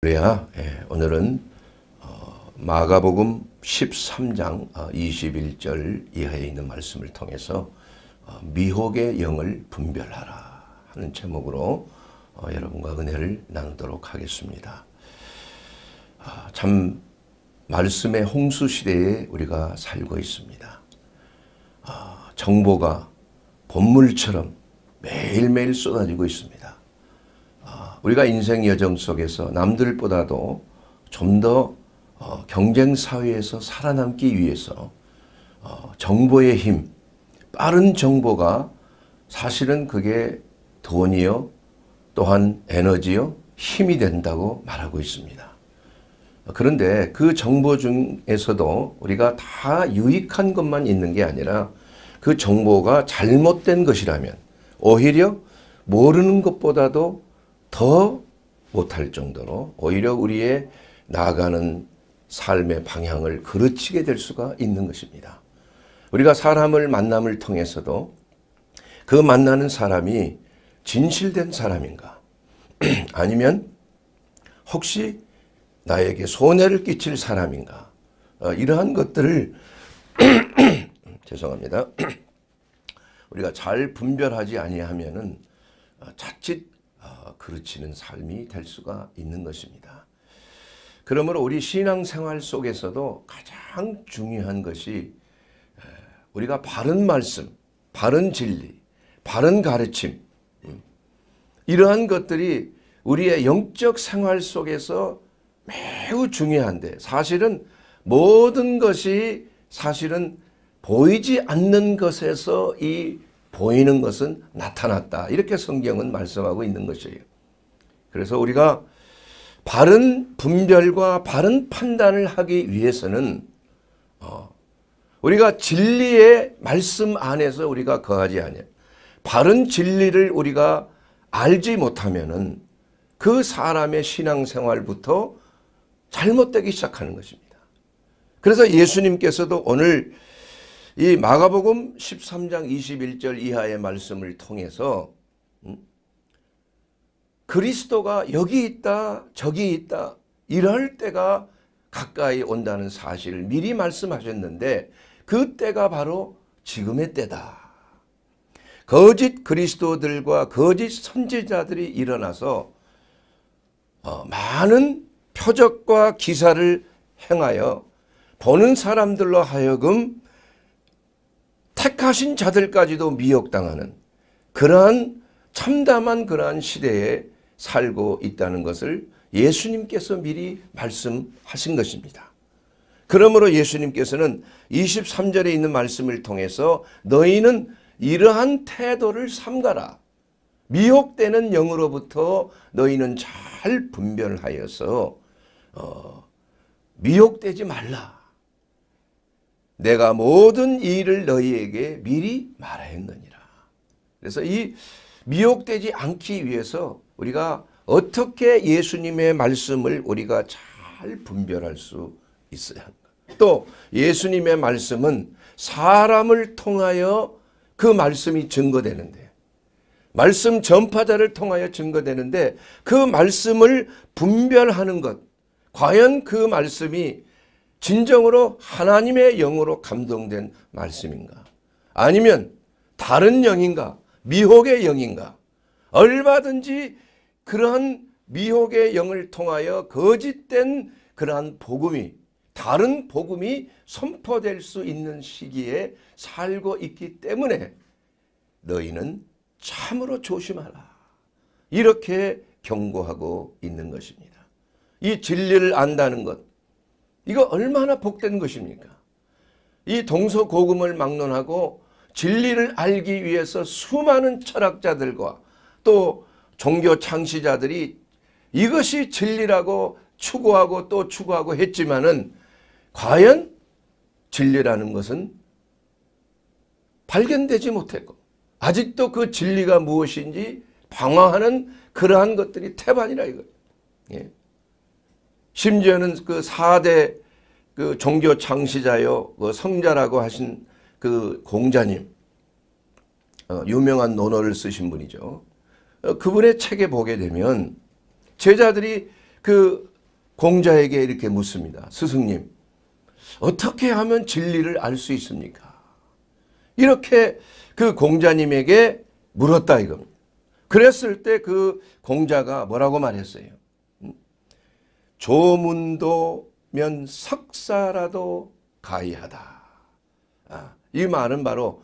그래야 예, 오늘은 어, 마가복음 13장 21절 아, 이하에 있는 말씀을 통해서 어, 미혹의 영을 분별하라 하는 제목으로 어, 여러분과 은혜를 나누도록 하겠습니다. 아, 참 말씀의 홍수 시대에 우리가 살고 있습니다. 아, 정보가 본물처럼 매일매일 쏟아지고 있습니다. 우리가 인생 여정 속에서 남들보다도 좀더 어, 경쟁 사회에서 살아남기 위해서 어, 정보의 힘, 빠른 정보가 사실은 그게 돈이요, 또한 에너지요, 힘이 된다고 말하고 있습니다. 그런데 그 정보 중에서도 우리가 다 유익한 것만 있는 게 아니라 그 정보가 잘못된 것이라면 오히려 모르는 것보다도 더 못할 정도로 오히려 우리의 나아가는 삶의 방향을 그르치게 될 수가 있는 것입니다. 우리가 사람을 만남을 통해서도 그 만나는 사람이 진실된 사람인가 아니면 혹시 나에게 손해를 끼칠 사람인가 어, 이러한 것들을 죄송합니다. 우리가 잘 분별하지 아니하면은 어, 자칫 그르치는 삶이 될 수가 있는 것입니다. 그러므로 우리 신앙생활 속에서도 가장 중요한 것이 우리가 바른 말씀, 바른 진리, 바른 가르침 음, 이러한 것들이 우리의 영적 생활 속에서 매우 중요한데 사실은 모든 것이 사실은 보이지 않는 것에서 이 보이는 것은 나타났다. 이렇게 성경은 말씀하고 있는 것이에요. 그래서 우리가 바른 분별과 바른 판단을 하기 위해서는 어, 우리가 진리의 말씀 안에서 우리가 거하지 아니 바른 진리를 우리가 알지 못하면그 사람의 신앙생활부터 잘못되기 시작하는 것입니다. 그래서 예수님께서도 오늘 이 마가복음 13장 21절 이하의 말씀을 통해서 음? 그리스도가 여기 있다 저기 있다 이럴 때가 가까이 온다는 사실을 미리 말씀하셨는데 그 때가 바로 지금의 때다. 거짓 그리스도들과 거짓 선지자들이 일어나서 어, 많은 표적과 기사를 행하여 보는 사람들로 하여금 택하신 자들까지도 미혹당하는 그러한 참담한 그러한 시대에 살고 있다는 것을 예수님께서 미리 말씀하신 것입니다. 그러므로 예수님께서는 23절에 있는 말씀을 통해서 너희는 이러한 태도를 삼가라. 미혹되는 영으로부터 너희는 잘 분별하여서 어, 미혹되지 말라. 내가 모든 일을 너희에게 미리 말하였느니라. 그래서 이 미혹되지 않기 위해서 우리가 어떻게 예수님의 말씀을 우리가 잘 분별할 수 있어야 한다. 또 예수님의 말씀은 사람을 통하여 그 말씀이 증거되는데 말씀 전파자를 통하여 증거되는데 그 말씀을 분별하는 것 과연 그 말씀이 진정으로 하나님의 영으로 감동된 말씀인가? 아니면 다른 영인가? 미혹의 영인가? 얼마든지 그러한 미혹의 영을 통하여 거짓된 그러한 복음이 다른 복음이 선포될 수 있는 시기에 살고 있기 때문에 너희는 참으로 조심하라. 이렇게 경고하고 있는 것입니다. 이 진리를 안다는 것, 이거 얼마나 복된 것입니까? 이 동서고금을 막론하고 진리를 알기 위해서 수많은 철학자들과 또 종교 창시자들이 이것이 진리라고 추구하고 또 추구하고 했지만은 과연 진리라는 것은 발견되지 못했고 아직도 그 진리가 무엇인지 방황하는 그러한 것들이 태반이라 이거예요. 예. 심지어는 그 4대 그 종교 창시자요 그 성자라고 하신 그 공자님 어, 유명한 논어를 쓰신 분이죠. 어, 그분의 책에 보게 되면 제자들이 그 공자에게 이렇게 묻습니다. 스승님 어떻게 하면 진리를 알 수 있습니까? 이렇게 그 공자님에게 물었다 이겁니다. 그랬을 때 그 공자가 뭐라고 말했어요? 조문도면 석사라도 가이하다. 아, 이 말은 바로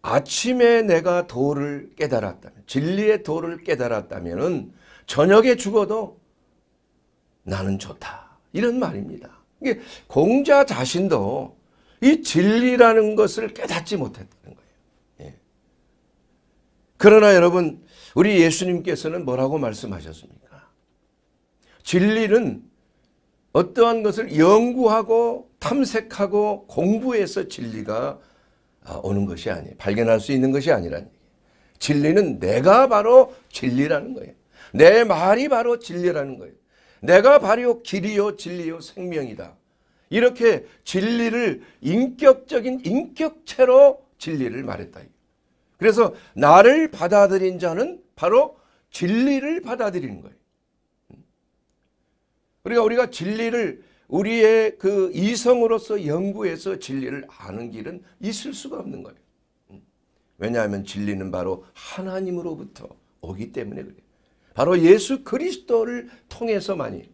아침에 내가 도를 깨달았다면 진리의 도를 깨달았다면 저녁에 죽어도 나는 좋다. 이런 말입니다. 이게 공자 자신도 이 진리라는 것을 깨닫지 못했다는 거예요. 예. 그러나 여러분 우리 예수님께서는 뭐라고 말씀하셨습니까? 진리는 어떠한 것을 연구하고 탐색하고 공부해서 진리가 아, 오는 것이 아니에요. 발견할 수 있는 것이 아니라 진리는 내가 바로 진리라는 거예요. 내 말이 바로 진리라는 거예요. 내가 바로 길이요 진리요 생명이다. 이렇게 진리를 인격적인 인격체로 진리를 말했다. 그래서 나를 받아들인 자는 바로 진리를 받아들이는 거예요. 그러니까 우리가 진리를 우리의 그 이성으로서 연구해서 진리를 아는 길은 있을 수가 없는 거예요. 음. 왜냐하면 진리는 바로 하나님으로부터 오기 때문에 그래요. 바로 예수 그리스도를 통해서만이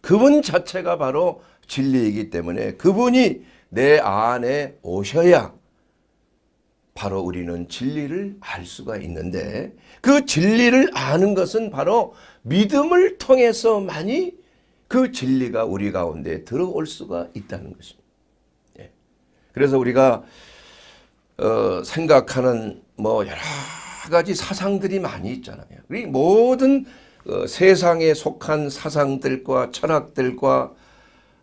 그분 자체가 바로 진리이기 때문에 그분이 내 안에 오셔야 바로 우리는 진리를 알 수가 있는데 그 진리를 아는 것은 바로 믿음을 통해서만이 그 진리가 우리 가운데 들어올 수가 있다는 것입니다. 예. 그래서 우리가 어, 생각하는 뭐 여러 가지 사상들이 많이 있잖아요. 이 모든 어, 세상에 속한 사상들과 철학들과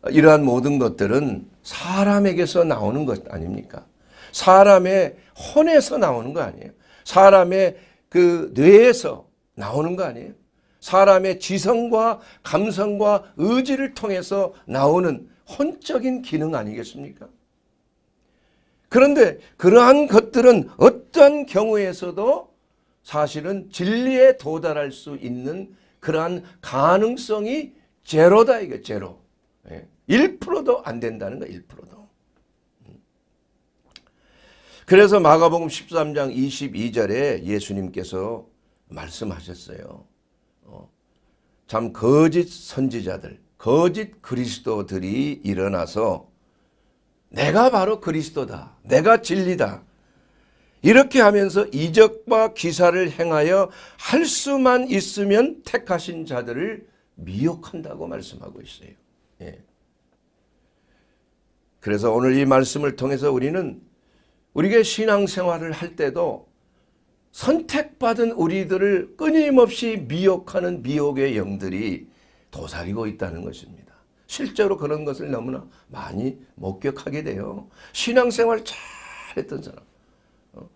이러한 모든 것들은 사람에게서 나오는 것 아닙니까? 사람의 혼에서 나오는 거 아니에요? 사람의 그 뇌에서 나오는 거 아니에요? 사람의 지성과 감성과 의지를 통해서 나오는 혼적인 기능 아니겠습니까? 그런데 그러한 것들은 어떠 경우에서도 사실은 진리에 도달할 수 있는 그러한 가능성이 제로다 이게 제로. 1%도 예. 안 된다는 거 1%도. 그래서 마가복음 13장 22절에 예수님께서 말씀하셨어요. 어, 참 거짓 선지자들, 거짓 그리스도들이 일어나서 내가 바로 그리스도다. 내가 진리다. 이렇게 하면서 이적과 기사를 행하여 할 수만 있으면 택하신 자들을 미혹한다고 말씀하고 있어요. 예. 그래서 오늘 이 말씀을 통해서 우리는 우리가 신앙생활을 할 때도 선택받은 우리들을 끊임없이 미혹하는 미혹의 영들이 도사리고 있다는 것입니다. 실제로 그런 것을 너무나 많이 목격하게 돼요. 신앙생활 잘했던 사람. 어?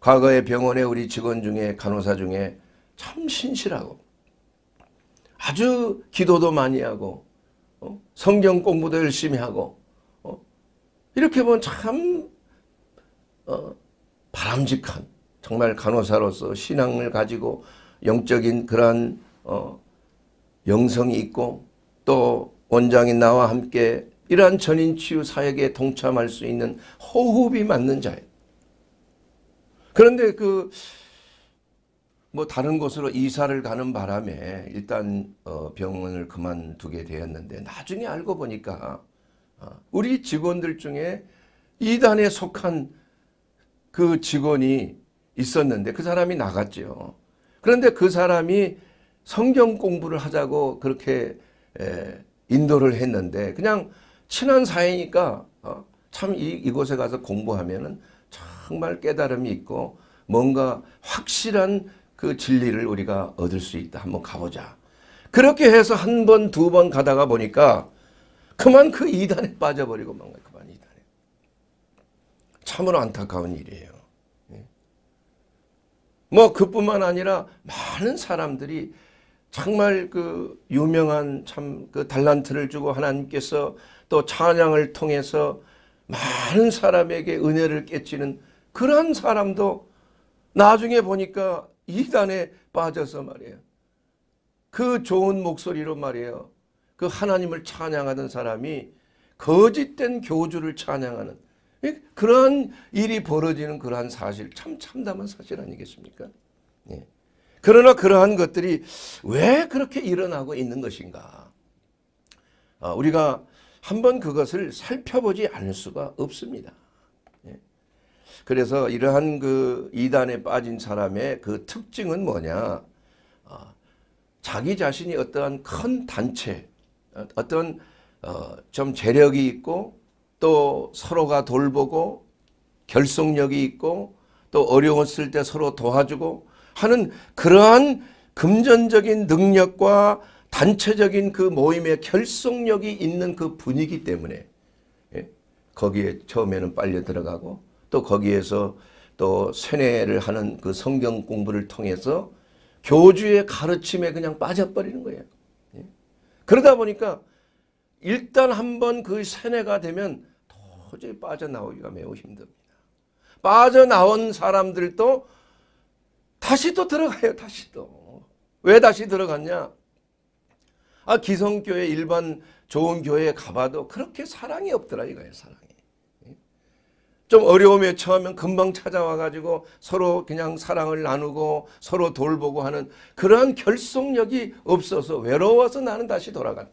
과거에 병원에 우리 직원 중에 간호사 중에 참 신실하고 아주 기도도 많이 하고 어? 성경 공부도 열심히 하고 어? 이렇게 보면 참 어, 바람직한 정말 간호사로서 신앙을 가지고 영적인 그러한 어, 영성이 있고 또 원장인 나와 함께 이러한 전인치유 사역에 동참할 수 있는 호흡이 맞는 자예요. 그런데 그 뭐 다른 곳으로 이사를 가는 바람에 일단 어 병원을 그만두게 되었는데 나중에 알고 보니까 어, 우리 직원들 중에 이단에 속한 그 직원이 있었는데 그 사람이 나갔죠. 그런데 그 사람이 성경 공부를 하자고 그렇게 인도를 했는데 그냥 친한 사이니까 어, 참 이, 곳에 가서 공부하면 정말 깨달음이 있고 뭔가 확실한 그 진리를 우리가 얻을 수 있다. 한번 가보자. 그렇게 해서 한 번, 두 번 가다가 보니까 그만 그 이단에 빠져버리고 뭔가 그만 이단에. 참으로 안타까운 일이에요. 뭐 그뿐만 아니라 많은 사람들이 정말 그 유명한 참 그 달란트를 주고 하나님께서 또 찬양을 통해서 많은 사람에게 은혜를 깨치는 그러한 사람도 나중에 보니까 이단에 빠져서 말이에요. 그 좋은 목소리로 말이에요. 그 하나님을 찬양하던 사람이 거짓된 교주를 찬양하는 예? 그런 일이 벌어지는 그러한 사실 참 참담한 사실 아니겠습니까? 예. 그러나 그러한 것들이 왜 그렇게 일어나고 있는 것인가? 아, 우리가 한번 그것을 살펴보지 않을 수가 없습니다. 예. 그래서 이러한 그 이단에 빠진 사람의 그 특징은 뭐냐? 아, 자기 자신이 어떠한 큰 단체, 어, 어떤 어, 좀 재력이 있고 또 서로가 돌보고 결속력이 있고 또 어려웠을 때 서로 도와주고 하는 그러한 금전적인 능력과 단체적인 그 모임의 결속력이 있는 그 분위기 때문에 예, 거기에 처음에는 빨려 들어가고 또 거기에서 또 세뇌를 하는 그 성경 공부를 통해서 교주의 가르침에 그냥 빠져버리는 거예요. 예. 그러다 보니까 일단 한 번 그 세뇌가 되면 도저히 빠져나오기가 매우 힘듭니다. 빠져나온 사람들도 다시 또 들어가요. 다시 또. 왜 다시 들어갔냐? 아 기성교회 일반 좋은 교회에 가봐도 그렇게 사랑이 없더라 이거예요. 사랑이. 좀 어려움에 처하면 금방 찾아와가지고 서로 그냥 사랑을 나누고 서로 돌보고 하는 그러한 결속력이 없어서 외로워서 나는 다시 돌아간다.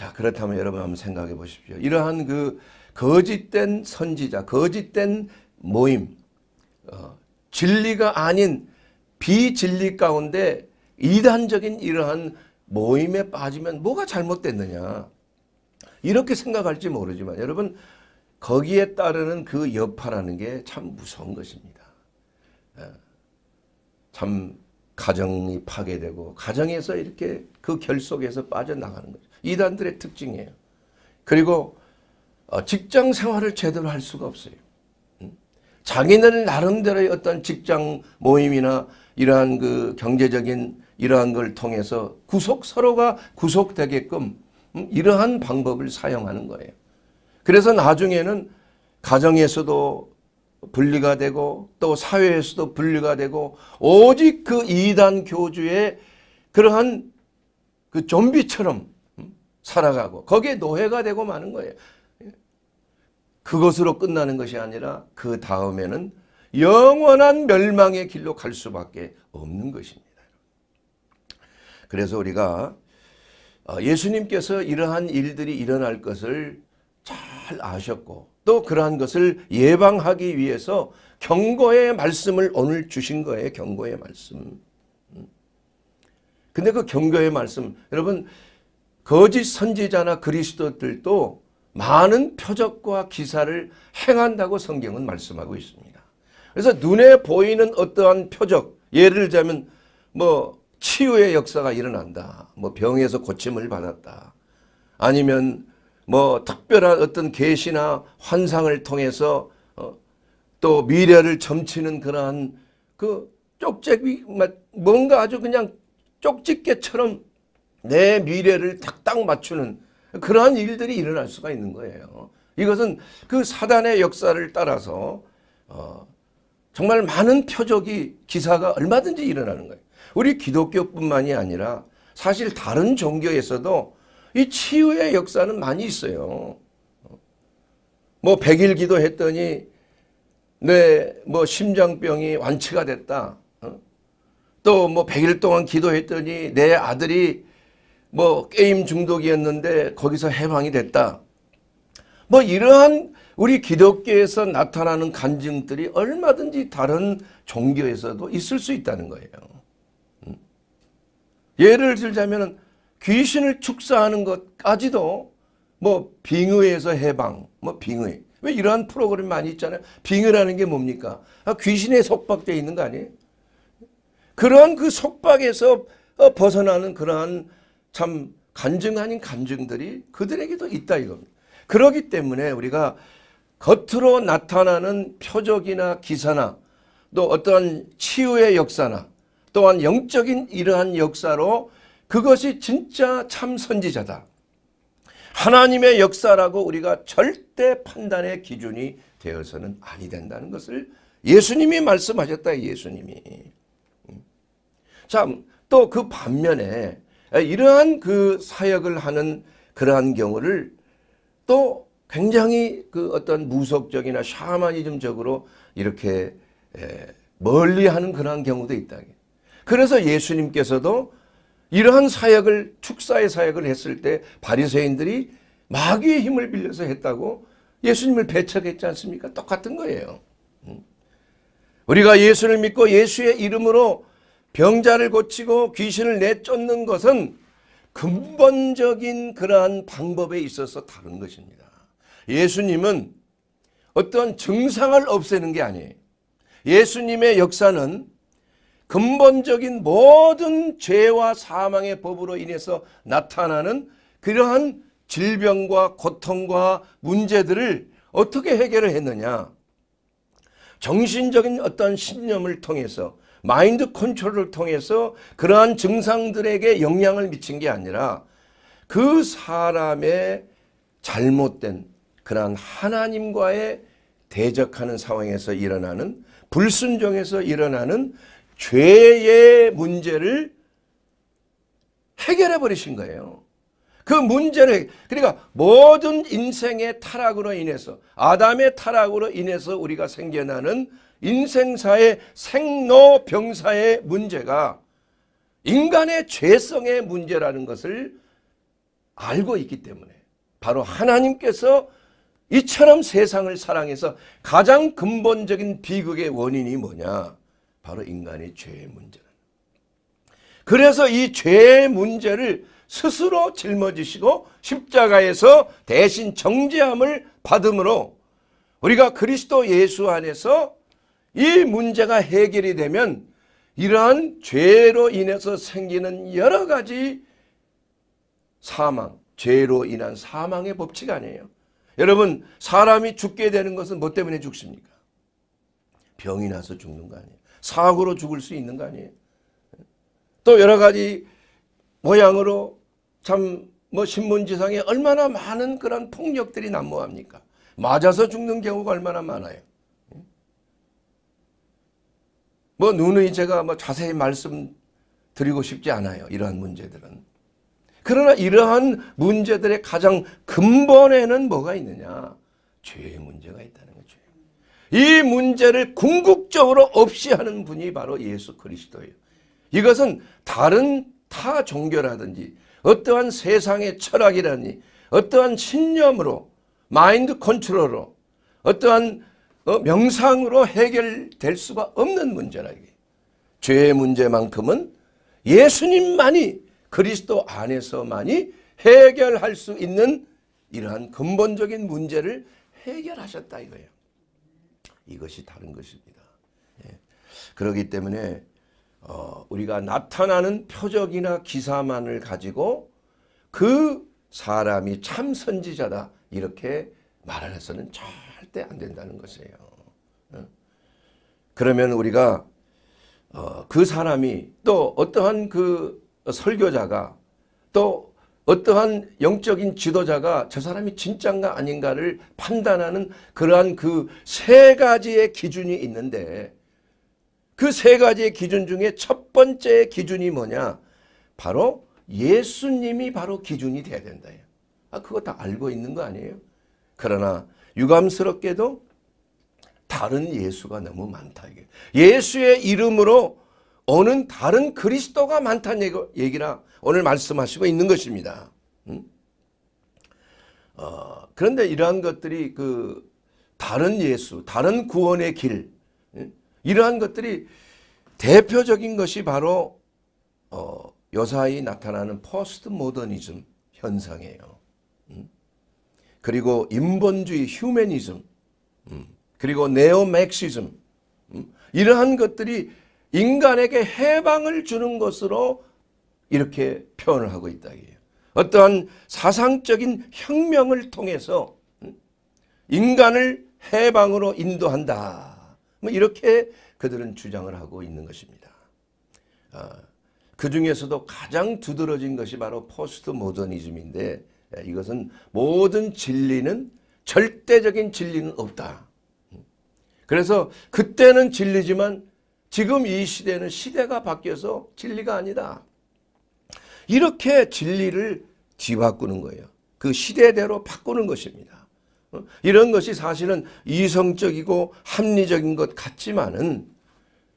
자, 그렇다면 여러분 한번 생각해 보십시오. 이러한 그 거짓된 선지자, 거짓된 모임, 어, 진리가 아닌 비진리 가운데 이단적인 이러한 모임에 빠지면 뭐가 잘못됐느냐. 이렇게 생각할지 모르지만 여러분 거기에 따르는 그 여파라는 게 참 무서운 것입니다. 예. 참 가정이 파괴되고 가정에서 이렇게 그 결속에서 빠져나가는 거죠. 이단들의 특징이에요. 그리고 어, 직장 생활을 제대로 할 수가 없어요. 음? 자기는 나름대로의 어떤 직장 모임이나 이러한 그 경제적인 이러한 걸 통해서 구속 서로가 구속되게끔 음? 이러한 방법을 사용하는 거예요. 그래서 나중에는 가정에서도 분리가 되고 또 사회에서도 분리가 되고 오직 그 이단 교주의 그러한 그 좀비처럼 살아가고 거기에 노예가 되고 마는 거예요. 그것으로 끝나는 것이 아니라 그 다음에는 영원한 멸망의 길로 갈 수밖에 없는 것입니다. 그래서 우리가 어, 예수님께서 이러한 일들이 일어날 것을 잘 아셨고 또 그러한 것을 예방하기 위해서 경고의 말씀을 오늘 주신 거예요. 경고의 말씀. 음. 근데 그 경고의 말씀 여러분 거짓 선지자나 그리스도들도 많은 표적과 기사를 행한다고 성경은 말씀하고 있습니다. 그래서 눈에 보이는 어떠한 표적, 예를 들자면 뭐 치유의 역사가 일어난다. 뭐 병에서 고침을 받았다. 아니면 뭐 특별한 어떤 계시나 환상을 통해서 어, 또 미래를 점치는 그러한 그 쪽제비 뭔가 아주 그냥 쪽집게처럼 내 미래를 딱딱 맞추는 그러한 일들이 일어날 수가 있는 거예요. 이것은 그 사단의 역사를 따라서 어, 정말 많은 표적이 기사가 얼마든지 일어나는 거예요. 우리 기독교뿐만이 아니라 사실 다른 종교에서도 이 치유의 역사는 많이 있어요. 뭐1일 기도했더니 내 뭐 심장병이 완치가 됐다. 어? 또뭐 1일 동안 기도했더니 내 아들이 뭐 게임 중독이었는데 거기서 해방이 됐다. 뭐 이러한 우리 기독교에서 나타나는 간증들이 얼마든지 다른 종교에서도 있을 수 있다는 거예요. 음. 예를 들자면 귀신을 축사하는 것까지도 뭐 빙의에서 해방, 뭐 빙의. 왜 이러한 프로그램 많이 있잖아요. 빙의라는 게 뭡니까? 아, 귀신에 속박되어 있는 거 아니에요? 그런 그 속박에서 어, 벗어나는 그러한 참 간증 아닌 간증들이 그들에게도 있다 이겁니다. 그러기 때문에 우리가 겉으로 나타나는 표적이나 기사나 또어떠 치유의 역사나 또한 영적인 이러한 역사로 그것이 진짜 참 선지자다. 하나님의 역사라고 우리가 절대 판단의 기준이 되어서는 아니 된다는 것을 예수님이 말씀하셨다 예수님이. 음. 참또 그 반면에 이러한 그 사역을 하는 그러한 경우를 또 굉장히 그 어떤 무속적이나 샤머니즘적으로 이렇게 멀리하는 그러한 경우도 있다. 그래서 예수님께서도 이러한 사역을 축사의 사역을 했을 때 바리새인들이 마귀의 힘을 빌려서 했다고 예수님을 배척했지 않습니까? 똑같은 거예요. 음. 우리가 예수를 믿고 예수의 이름으로 병자를 고치고 귀신을 내쫓는 것은 근본적인 그러한 방법에 있어서 다른 것입니다. 예수님은 어떤 증상을 없애는 게 아니에요. 예수님의 역사는 근본적인 모든 죄와 사망의 법으로 인해서 나타나는 그러한 질병과 고통과 문제들을 어떻게 해결을 했느냐. 정신적인 어떤 신념을 통해서 마인드 컨트롤을 통해서 그러한 증상들에게 영향을 미친 게 아니라 그 사람의 잘못된 그러한 하나님과의 대적하는 상황에서 일어나는 불순종에서 일어나는 죄의 문제를 해결해 버리신 거예요. 그 문제를 그러니까 모든 인생의 타락으로 인해서 아담의 타락으로 인해서 우리가 생겨나는 인생사의 생로병사의 문제가 인간의 죄성의 문제라는 것을 알고 있기 때문에 바로 하나님께서 이처럼 세상을 사랑해서 가장 근본적인 비극의 원인이 뭐냐? 바로 인간의 죄의 문제다. 그래서 이 죄의 문제를 스스로 짊어지시고 십자가에서 대신 정죄함을 받음으로 우리가 그리스도 예수 안에서 이 문제가 해결이 되면 이러한 죄로 인해서 생기는 여러 가지 사망, 죄로 인한 사망의 법칙 아니에요. 여러분 사람이 죽게 되는 것은 뭐 때문에 죽습니까? 병이 나서 죽는 거 아니에요. 사고로 죽을 수 있는 거 아니에요. 또 여러 가지 모양으로 참 뭐 신문지상에 얼마나 많은 그런 폭력들이 난무합니까? 맞아서 죽는 경우가 얼마나 많아요. 뭐 누누이 제가 뭐 자세히 말씀드리고 싶지 않아요. 이러한 문제들은. 그러나 이러한 문제들의 가장 근본에는 뭐가 있느냐? 죄의 문제가 있다는 거죠. 이 문제를 궁극적으로 없이 하는 분이 바로 예수 그리스도예요. 이것은 다른 타 종교라든지 어떠한 세상의 철학이라니 어떠한 신념으로 마인드 컨트롤로 어떠한 어, 명상으로 해결될 수가 없는 문제라 이게. 죄의 문제만큼은 예수님만이 그리스도 안에서만이 해결할 수 있는 이러한 근본적인 문제를 해결하셨다 이거예요. 이것이 다른 것입니다. 예. 그렇기 때문에 어, 우리가 나타나는 표적이나 기사만을 가지고 그 사람이 참 선지자다 이렇게 말을 해서는 절 절대 안 된다는 것이에요. 그러면 우리가 어, 그 사람이 또 어떠한 그 설교자가 또 어떠한 영적인 지도자가 저 사람이 진짠가 아닌가를 판단하는 그러한 그 세 가지의 기준이 있는데 그 세 가지의 기준 중에 첫 번째 기준이 뭐냐? 바로 예수님이 바로 기준이 돼야 된다. 아, 그거 다 알고 있는 거 아니에요? 그러나 유감스럽게도 다른 예수가 너무 많다. 이게. 예수의 이름으로 오는 다른 그리스도가 많다는 얘기라 오늘 말씀하시고 있는 것입니다. 음? 어, 그런데 이러한 것들이 그 다른 예수, 다른 구원의 길, 음? 이러한 것들이 대표적인 것이 바로 어, 요사이 나타나는 포스트 모더니즘 현상이에요. 그리고 인본주의 휴메니즘 음, 그리고 네오맥시즘 음, 이러한 것들이 인간에게 해방을 주는 것으로 이렇게 표현을 하고 있다. 어떠한 사상적인 혁명을 통해서 음, 인간을 해방으로 인도한다. 뭐 이렇게 그들은 주장을 하고 있는 것입니다. 아, 그 중에서도 가장 두드러진 것이 바로 포스트 모더니즘인데 예, 이것은 모든 진리는 절대적인 진리는 없다. 그래서 그때는 진리지만 지금 이 시대는 시대가 바뀌어서 진리가 아니다. 이렇게 진리를 뒤바꾸는 거예요. 그 시대대로 바꾸는 것입니다. 어? 이런 것이 사실은 이성적이고 합리적인 것 같지만은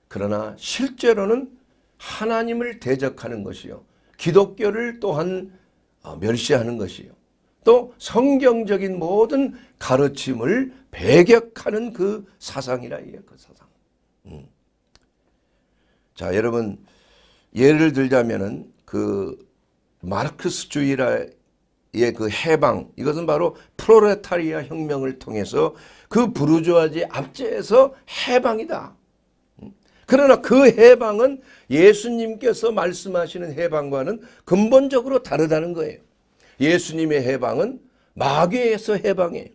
그러나 실제로는 하나님을 대적하는 것이요. 기독교를 또한 어, 멸시하는 것이요. 또 성경적인 모든 가르침을 배격하는 그 사상이라 해요. 그 사상. 음. 자, 여러분 예를 들자면은 그 마르크스주의라의 그 해방 이것은 바로 프로레타리아 혁명을 통해서 그 부르주아지 압제에서 해방이다. 그러나 그 해방은 예수님께서 말씀하시는 해방과는 근본적으로 다르다는 거예요. 예수님의 해방은 마귀에서 해방이에요.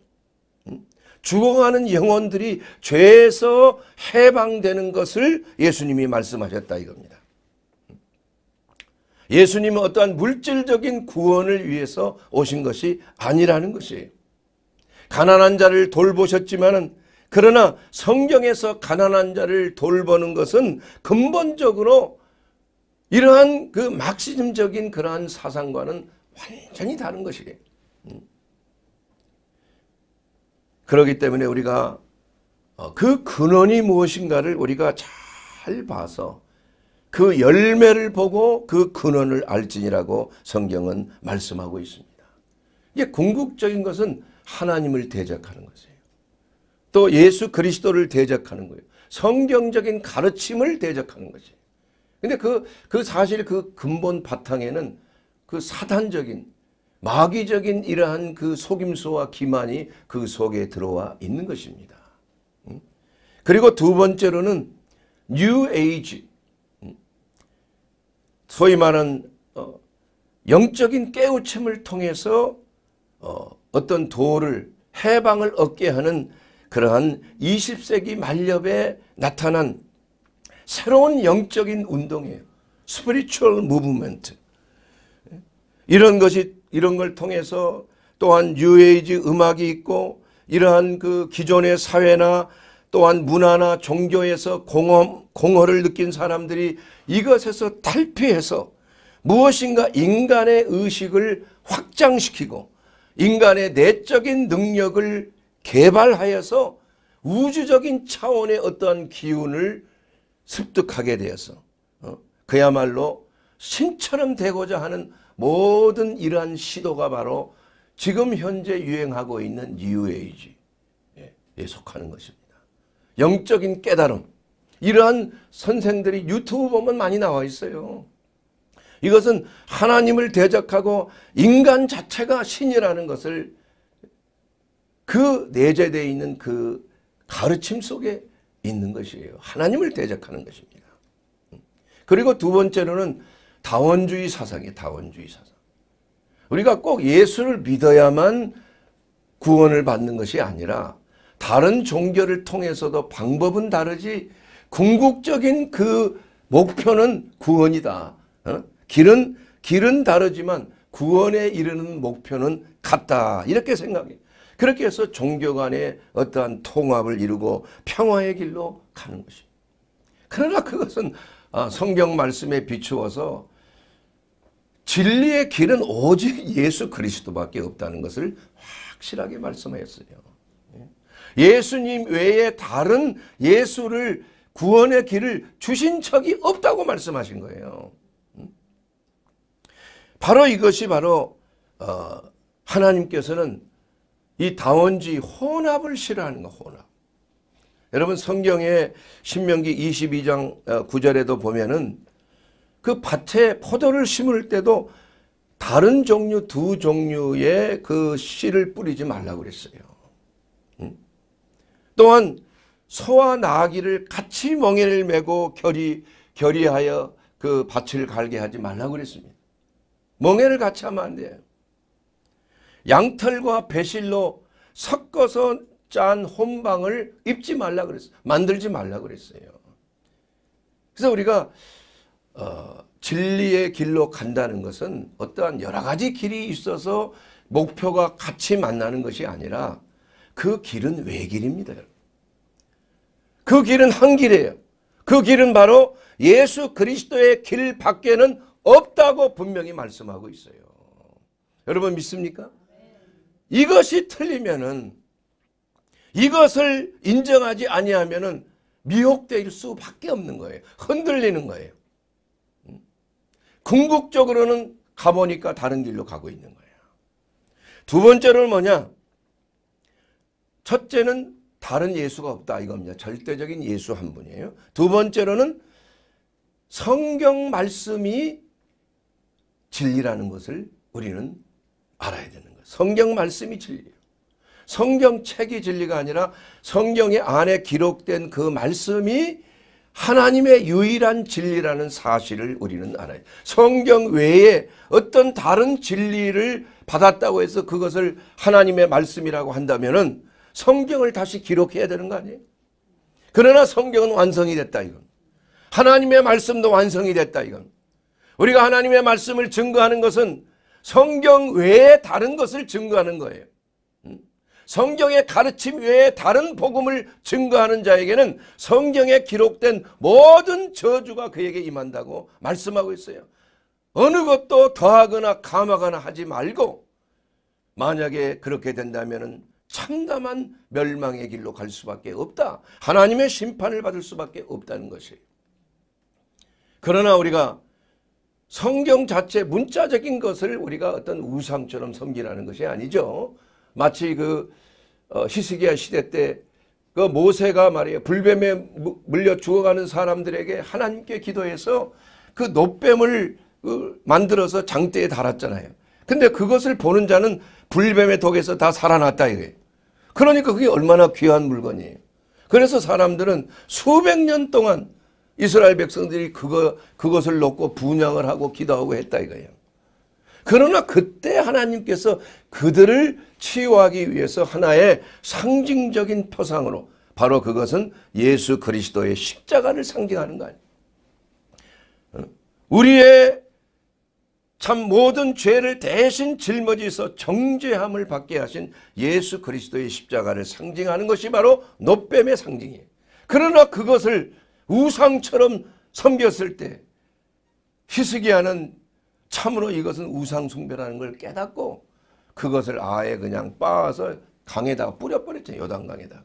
음? 죽어가는 영혼들이 죄에서 해방되는 것을 예수님이 말씀하셨다 이겁니다. 예수님은 어떠한 물질적인 구원을 위해서 오신 것이 아니라는 것이에요. 가난한 자를 돌보셨지만은 그러나 성경에서 가난한 자를 돌보는 것은 근본적으로 이러한 그 막시즘적인 그러한 사상과는 완전히 다른 것이에요. 음. 그러기 때문에 우리가 어, 그 근원이 무엇인가를 우리가 잘 봐서 그 열매를 보고 그 근원을 알지니라고 성경은 말씀하고 있습니다. 이게 궁극적인 것은 하나님을 대적하는 것이에요. 또 예수 그리스도를 대적하는 거예요. 성경적인 가르침을 대적하는 거지. 근데 그, 그 사실 그 근본 바탕에는 그 사탄적인 마귀적인 이러한 그 속임수와 기만이 그 속에 들어와 있는 것입니다. 그리고 두 번째로는 뉴 에이지 소위 말하는 어, 영적인 깨우침을 통해서 어, 어떤 도를 해방을 얻게 하는 그러한 20세기 말엽에 나타난 새로운 영적인 운동이에요. 스피리추얼 무브먼트. 이런 것이 이런 걸 통해서 또한 뉴에이지 음악이 있고 이러한 그 기존의 사회나 또한 문화나 종교에서 공허, 공허를 느낀 사람들이 이것에서 탈피해서 무엇인가 인간의 의식을 확장시키고 인간의 내적인 능력을 개발하여서 우주적인 차원의 어떠한 기운을 습득하게 되어서 어? 그야말로 신처럼 되고자 하는 모든 이러한 시도가 바로 지금 현재 유행하고 있는 뉴에이지에 예, 속하는 것입니다. 영적인 깨달음 이러한 선생들이 유튜브 보면 많이 나와 있어요. 이것은 하나님을 대적하고 인간 자체가 신이라는 것을 그 내재되어 있는 그 가르침 속에 있는 것이에요. 하나님을 대적하는 것입니다. 음. 그리고 두 번째로는 다원주의 사상이에요. 다원주의 사상. 우리가 꼭 예수를 믿어야만 구원을 받는 것이 아니라 다른 종교를 통해서도 방법은 다르지 궁극적인 그 목표는 구원이다. 어? 길은 길은 다르지만 구원에 이르는 목표는 같다. 이렇게 생각해요. 그렇게 해서 종교 간의 어떠한 통합을 이루고 평화의 길로 가는 것입니다. 그러나 그것은 아, 성경 말씀에 비추어서 진리의 길은 오직 예수 그리스도밖에 없다는 것을 확실하게 말씀하였어요. 예. 예수님 외에 다른 예수를 구원의 길을 주신 적이 없다고 말씀하신 거예요. 음? 바로 이것이 바로 어, 하나님께서는 이 다원주의 혼합을 싫어하는 거 혼합. 여러분 성경에 신명기 22장 9절에도 어, 보면은 그 밭에 포도를 심을 때도 다른 종류 두 종류의 그 씨를 뿌리지 말라고 그랬어요. 응? 또한 소와 나귀를 같이 멍에를 메고 결이 결의하여 그 밭을 갈게 하지 말라고 그랬습니다. 멍에를 같이 하면 안 돼요. 양털과 배실로 섞어서 짠 혼방을 입지 말라 그랬어요. 만들지 말라 그랬어요. 그래서 우리가 어, 진리의 길로 간다는 것은 어떠한 여러 가지 길이 있어서 목표가 같이 만나는 것이 아니라 그 길은 외길입니다. 여그 길은 한 길이에요. 그 길은 바로 예수 그리스도의 길 밖에는 없다고 분명히 말씀하고 있어요. 여러분 믿습니까? 이것이 틀리면은 이것을 인정하지 아니하면은 미혹될 수밖에 없는 거예요. 흔들리는 거예요. 음? 궁극적으로는 가보니까 다른 길로 가고 있는 거예요. 두 번째는 로 뭐냐? 첫째는 다른 예수가 없다 이겁니다. 절대적인 예수 한 분이에요. 두 번째로는 성경 말씀이 진리라는 것을 우리는 알아야 되는 거예요. 성경 말씀이 진리예요. 성경책이 진리가 아니라 성경의 안에 기록된 그 말씀이 하나님의 유일한 진리라는 사실을 우리는 알아요. 성경 외에 어떤 다른 진리를 받았다고 해서 그것을 하나님의 말씀이라고 한다면 성경을 다시 기록해야 되는 거 아니에요? 그러나 성경은 완성이 됐다 이건. 하나님의 말씀도 완성이 됐다 이건. 우리가 하나님의 말씀을 증거하는 것은 성경 외에 다른 것을 증거하는 거예요. 음? 성경의 가르침 외에 다른 복음을 증거하는 자에게는 성경에 기록된 모든 저주가 그에게 임한다고 말씀하고 있어요. 어느 것도 더하거나 감하거나 하지 말고 만약에 그렇게 된다면 참담한 멸망의 길로 갈 수밖에 없다. 하나님의 심판을 받을 수밖에 없다는 것이에요. 그러나 우리가 성경 자체 문자적인 것을 우리가 어떤 우상처럼 섬기라는 것이 아니죠. 마치 그 어, 히스기야 시대 때 그 모세가 말이에요. 불뱀에 물려 죽어가는 사람들에게 하나님께 기도해서 그 노뱀을 그 만들어서 장대에 달았잖아요. 근데 그것을 보는 자는 불뱀의 독에서 다 살아났다 이래요. 그러니까 그게 얼마나 귀한 물건이에요. 그래서 사람들은 수백 년 동안 이스라엘 백성들이 그거, 그것을 놓고 분양을 하고 기도하고 했다 이거예요. 그러나 그때 하나님께서 그들을 치유하기 위해서 하나의 상징적인 표상으로 바로 그것은 예수 그리스도의 십자가를 상징하는 거 아니에요. 우리의 참 모든 죄를 대신 짊어지서 정죄함을 받게 하신 예수 그리스도의 십자가를 상징하는 것이 바로 노뱀의 상징이에요. 그러나 그것을 우상처럼 섬겼을 때희스기야는 참으로 이것은 우상 숭배라는 걸 깨닫고 그것을 아예 그냥 빻아서 강에다가 뿌려버렸죠. 요단강에다가.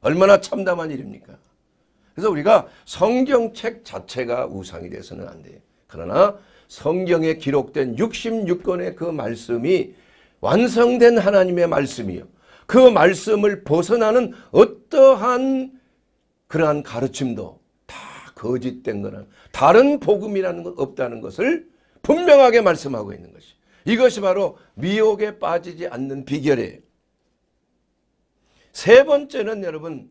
얼마나 참담한 일입니까? 그래서 우리가 성경책 자체가 우상이 돼서는 안 돼요. 그러나 성경에 기록된 66권의 그 말씀이 완성된 하나님의 말씀이요. 그 말씀을 벗어나는 어떠한 그러한 가르침도 거짓된 거는 다른 복음이라는 건 없다는 것을 분명하게 말씀하고 있는 것이 이것이 바로 미혹에 빠지지 않는 비결이에요. 세 번째는 여러분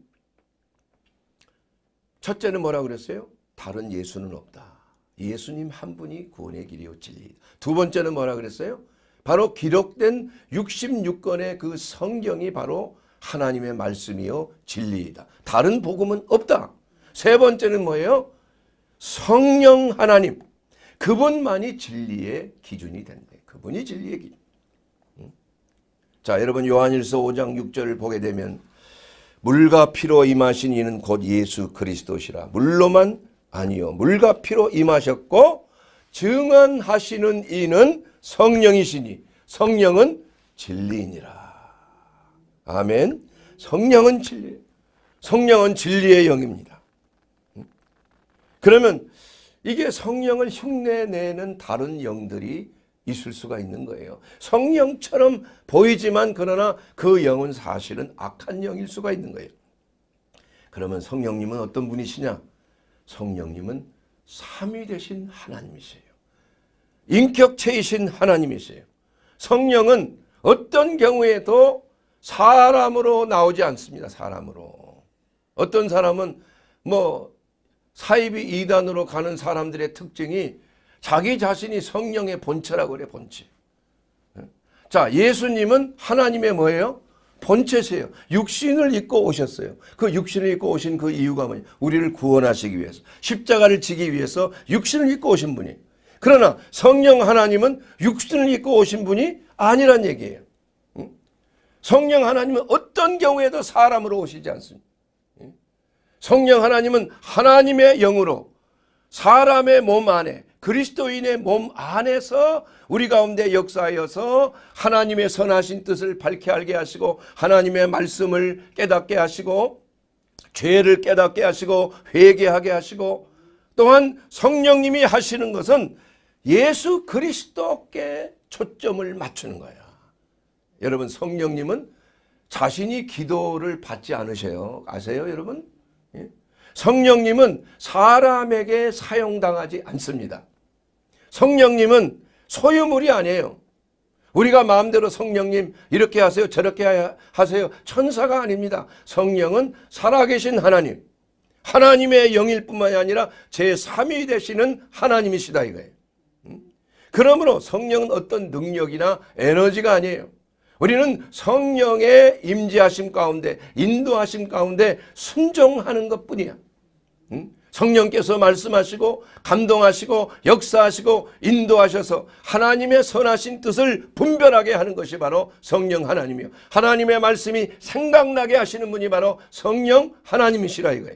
첫째는 뭐라 그랬어요? 다른 예수는 없다. 예수님 한 분이 구원의 길이요 진리다두 번째는 뭐라 그랬어요? 바로 기록된 66권의 그 성경이 바로 하나님의 말씀이요 진리이다. 다른 복음은 없다. 세 번째는 뭐예요? 성령 하나님. 그분만이 진리의 기준이 된대. 그분이 진리의 기준. 자, 여러분 요한일서 5장 6절을 보게 되면 물과 피로 임하신 이는 곧 예수 그리스도시라. 물로만 아니요. 물과 피로 임하셨고 증언하시는 이는 성령이시니 성령은 진리니라. 아멘. 성령은 진리. 성령은 진리의 영입니다. 그러면 이게 성령을 흉내내는 다른 영들이 있을 수가 있는 거예요. 성령처럼 보이지만 그러나 그 영은 사실은 악한 영일 수가 있는 거예요. 그러면 성령님은 어떤 분이시냐? 성령님은 삼위 되신 하나님이세요. 인격체이신 하나님이세요. 성령은 어떤 경우에도 사람으로 나오지 않습니다. 사람으로. 어떤 사람은 뭐 사이비 이단으로 가는 사람들의 특징이 자기 자신이 성령의 본체라고 그래 본체. 예? 자 예수님은 하나님의 뭐예요? 본체세요. 육신을 입고 오셨어요. 그 육신을 입고 오신 그 이유가 뭐냐? 우리를 구원하시기 위해서. 십자가를 지기 위해서 육신을 입고 오신 분이. 그러나 성령 하나님은 육신을 입고 오신 분이 아니란 얘기예요. 성령 하나님은 어떤 경우에도 사람으로 오시지 않습니다. 성령 하나님은 하나님의 영으로 사람의 몸 안에 그리스도인의 몸 안에서 우리 가운데 역사하여서 하나님의 선하신 뜻을 밝게 알게 하시고 하나님의 말씀을 깨닫게 하시고 죄를 깨닫게 하시고 회개하게 하시고 또한 성령님이 하시는 것은 예수 그리스도께 초점을 맞추는 거예요. 여러분 성령님은 자신이 기도를 받지 않으세요. 아세요 여러분? 성령님은 사람에게 사용당하지 않습니다. 성령님은 소유물이 아니에요. 우리가 마음대로 성령님 이렇게 하세요 저렇게 하세요 천사가 아닙니다. 성령은 살아계신 하나님 하나님의 영일 뿐만이 아니라 제3위 되시는 하나님이시다 이거예요. 음? 그러므로 성령은 어떤 능력이나 에너지가 아니에요. 우리는 성령의 임재하심 가운데 인도하심 가운데 순종하는 것뿐이야. 응? 성령께서 말씀하시고 감동하시고 역사하시고 인도하셔서 하나님의 선하신 뜻을 분별하게 하는 것이 바로 성령 하나님이요. 하나님의 말씀이 생각나게 하시는 분이 바로 성령 하나님이시라 이거예요.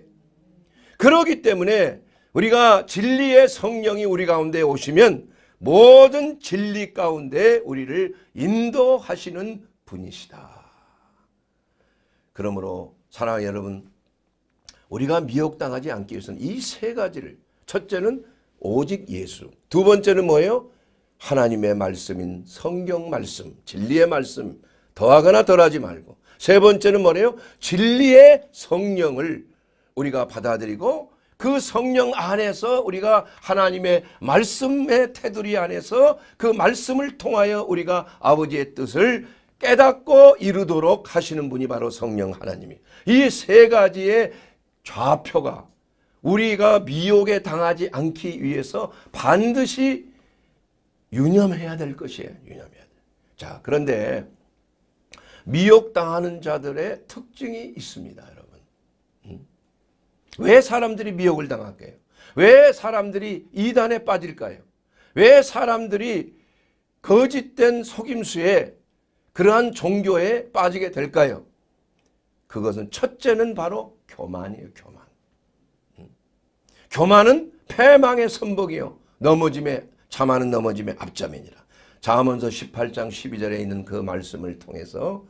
그러기 때문에 우리가 진리의 성령이 우리 가운데 오시면 모든 진리 가운데 우리를 인도하시는 분이시다. 그러므로 사랑하는 여러분 우리가 미혹당하지 않기 위해서는 이 세 가지를 첫째는 오직 예수 두 번째는 뭐예요? 하나님의 말씀인 성경 말씀 진리의 말씀 더하거나 덜하지 말고 세 번째는 뭐래요? 진리의 성령을 우리가 받아들이고 그 성령 안에서 우리가 하나님의 말씀의 테두리 안에서 그 말씀을 통하여 우리가 아버지의 뜻을 깨닫고 이루도록 하시는 분이 바로 성령 하나님이 이 세 가지의 좌표가 우리가 미혹에 당하지 않기 위해서 반드시 유념해야 될 것이에요. 유념해야 돼. 자, 그런데 미혹당하는 자들의 특징이 있습니다. 왜 사람들이 미혹을 당할까요? 왜 사람들이 이단에 빠질까요? 왜 사람들이 거짓된 속임수에 그러한 종교에 빠지게 될까요? 그것은 첫째는 바로 교만이에요. 교만. 음. 교만은 패망의 선복이요. 넘어짐에 참하는 넘어짐의 앞자면이라. 자문서 18장 12절에 있는 그 말씀을 통해서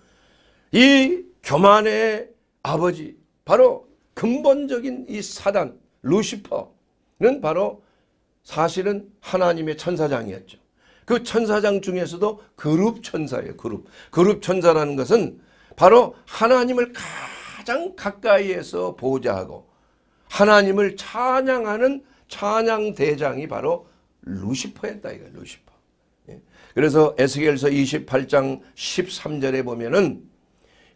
이 교만의 아버지 바로 근본적인 이 사단 루시퍼는 바로 사실은 하나님의 천사장이었죠. 그 천사장 중에서도 그룹 천사예요. 그룹. 그룹 천사라는 것은 바로 하나님을 가장 가까이에서 보좌하고 하나님을 찬양하는 찬양 대장이 바로 루시퍼였다 이거 루시퍼. 예. 그래서 에스겔서 28장 13절에 보면은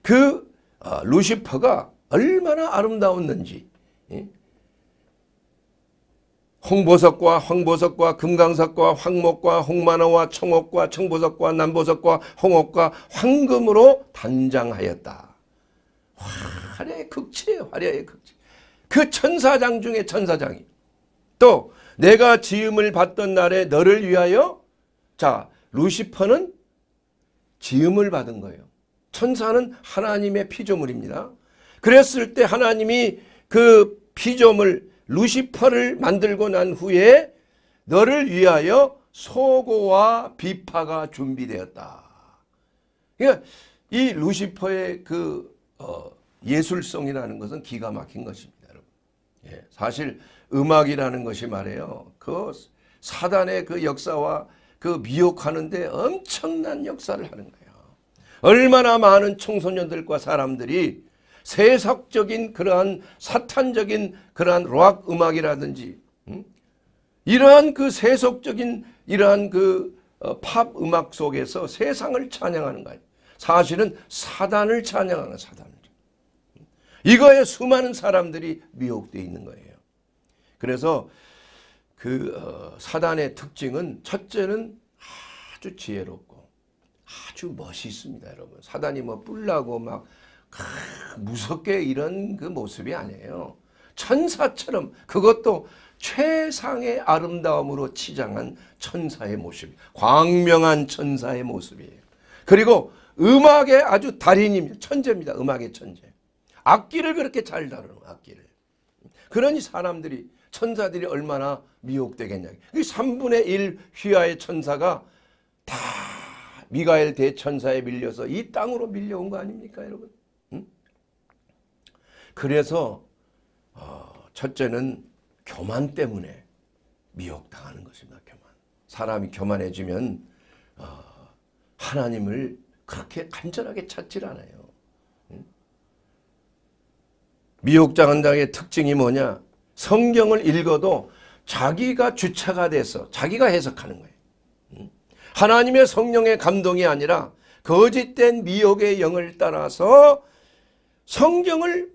그 아, 루시퍼가 얼마나 아름다웠는지 예? 홍보석과 황보석과 금강석과 황목과 홍만호와 청옥과 청보석과 남보석과 홍옥과 황금으로 단장하였다. 화려의 극치예 화려의 극치. 그 천사장 중에 천사장이. 또 내가 지음을 받던 날에 너를 위하여 자 루시퍼는 지음을 받은 거예요. 천사는 하나님의 피조물입니다. 그랬을 때 하나님이 그 피조물 루시퍼를 만들고 난 후에 너를 위하여 소고와 비파가 준비되었다. 그러니까 이 루시퍼의 그 어, 예술성이라는 것은 기가 막힌 것입니다. 여러분. 예, 사실 음악이라는 것이 말이요그 사단의 그 역사와 그 미혹하는데 엄청난 역사를 하는 거예요. 얼마나 많은 청소년들과 사람들이 세속적인 그러한 사탄적인 그러한 락 음악이라든지 음? 이러한 그 세속적인 이러한 그팝 어, 음악 속에서 세상을 찬양하는 거예요. 사실은 사단을 찬양하는 사단을. 이거에 수많은 사람들이 미혹되어 있는 거예요. 그래서 그 어, 사단의 특징은 첫째는 아주 지혜롭고 아주 멋있습니다 여러분 사단이 뭐 뿔나고 막 무섭게 이런 그 모습이 아니에요. 천사처럼 그것도 최상의 아름다움으로 치장한 천사의 모습, 광명한 천사의 모습이에요. 그리고 음악의 아주 달인입니다. 천재입니다. 음악의 천재. 악기를 그렇게 잘 다루는 악기를. 그러니 사람들이 천사들이 얼마나 미혹되겠냐. 그 3분의 1 휘하의 천사가 다 미가엘 대천사에 밀려서 이 땅으로 밀려온 거 아닙니까 여러분? 그래서 어, 첫째는 교만 때문에 미혹당하는 것입니다. 교만. 사람이 교만해지면 어, 하나님을 그렇게 간절하게 찾질 않아요. 미혹당한 자의 특징이 뭐냐? 성경을 읽어도 자기가 주차가 돼서 자기가 해석하는 거예요. 하나님의 성령의 감동이 아니라 거짓된 미혹의 영을 따라서 성경을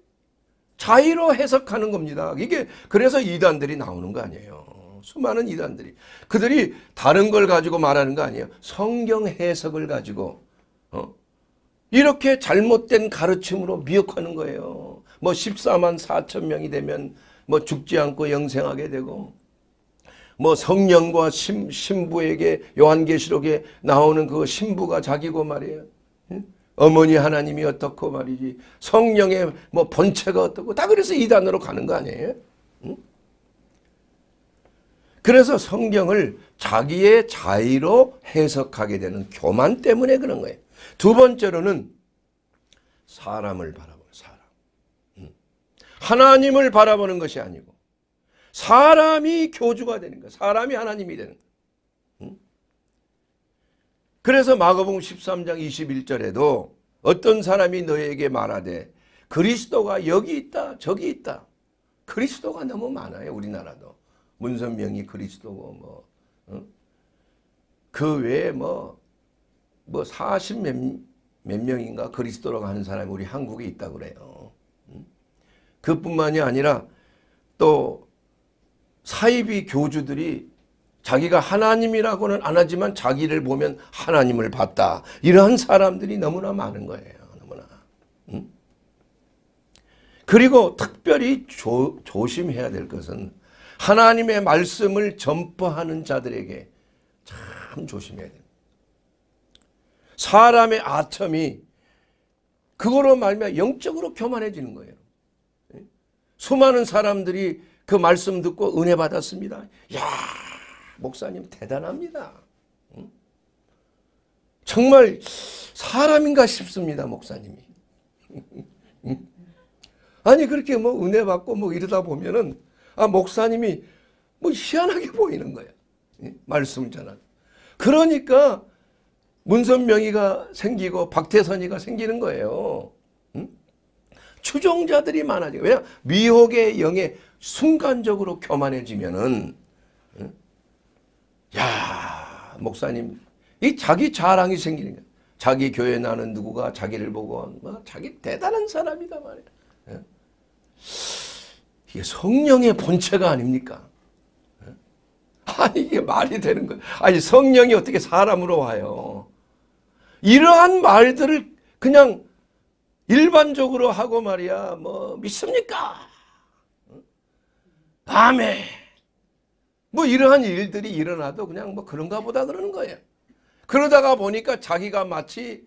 자의로 해석하는 겁니다. 이게 그래서 이단들이 나오는 거 아니에요. 수많은 이단들이 그들이 다른 걸 가지고 말하는 거 아니에요. 성경 해석을 가지고 어? 이렇게 잘못된 가르침으로 미혹하는 거예요. 뭐 14만 4천 명이 되면 뭐 죽지 않고 영생하게 되고 뭐 성령과 신, 부에게 요한계시록에 나오는 그 신부가 자기고 말이에요. 어머니 하나님이 어떻고 말이지 성령의 뭐 본체가 어떻고 다 그래서 이단으로 가는 거 아니에요? 그래서 성경을 자기의 자의로 해석하게 되는 교만 때문에 그런 거예요. 두 번째로는 사람을 바라보는 사람. 하나님을 바라보는 것이 아니고 사람이 교주가 되는 거예요. 사람이 하나님이 되는 거예요. 그래서 마가복음 13장 21절에도 어떤 사람이 너에게 말하되 그리스도가 여기 있다 저기 있다 그리스도가 너무 많아요 우리나라도 문선명이 그리스도고 뭐 응? 그 외에 뭐, 뭐 40몇 몇 명인가 그리스도라고 하는 사람이 우리 한국에 있다 그래요. 응? 그뿐만이 아니라 또 사이비 교주들이 자기가 하나님이라고는 안 하지만 자기를 보면 하나님을 봤다. 이러한 사람들이 너무나 많은 거예요. 너무나. 음? 그리고 특별히 조, 조심해야 될 것은 하나님의 말씀을 전파하는 자들에게 참 조심해야 됩니다. 사람의 아첨이 그거로 말미 영적으로 교만해지는 거예요. 수많은 사람들이 그 말씀 듣고 은혜 받았습니다. 야 목사님 대단합니다. 응? 정말 사람인가 싶습니다, 목사님이. 아니 그렇게 뭐 은혜 받고 뭐 이러다 보면은 아 목사님이 뭐 희한하게 보이는 거야. 응? 말씀 전환. 그러니까 문선명이가 생기고 박태선이가 생기는 거예요. 추종자들이 많아져요. 왜냐 미혹의 영에 순간적으로 교만해지면은 야 목사님 이 자기 자랑이 생기는 거야. 자기 교회 나는 누구가 자기를 보고 막 뭐, 자기 대단한 사람이다 말이야. 예? 이게 성령의 본체가 아닙니까? 예? 아 이게 말이 되는 거야. 아니 성령이 어떻게 사람으로 와요? 이러한 말들을 그냥 일반적으로 하고 말이야 뭐 믿습니까? 아멘. 뭐 이러한 일들이 일어나도 그냥 뭐 그런가 보다 그러는 거예요. 그러다가 보니까 자기가 마치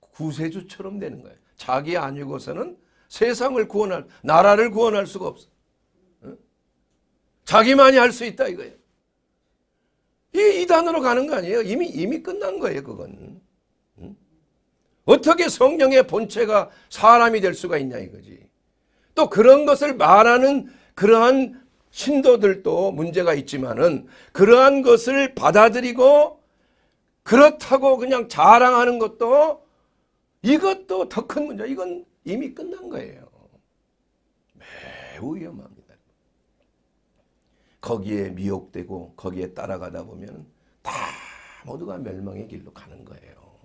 구세주처럼 되는 거예요. 자기 아니고서는 세상을 구원할 나라를 구원할 수가 없어. 어? 자기만이 할 수 있다 이거예요. 이 이단으로 가는 거 아니에요. 이미 이미 끝난 거예요, 그건. 어떻게 성령의 본체가 사람이 될 수가 있냐 이거지. 또 그런 것을 말하는 그러한 신도들도 문제가 있지만은 그러한 것을 받아들이고 그렇다고 그냥 자랑하는 것도 이것도 더 큰 문제. 이건 이미 끝난 거예요. 매우 위험합니다. 거기에 미혹되고 거기에 따라가다 보면 다 모두가 멸망의 길로 가는 거예요.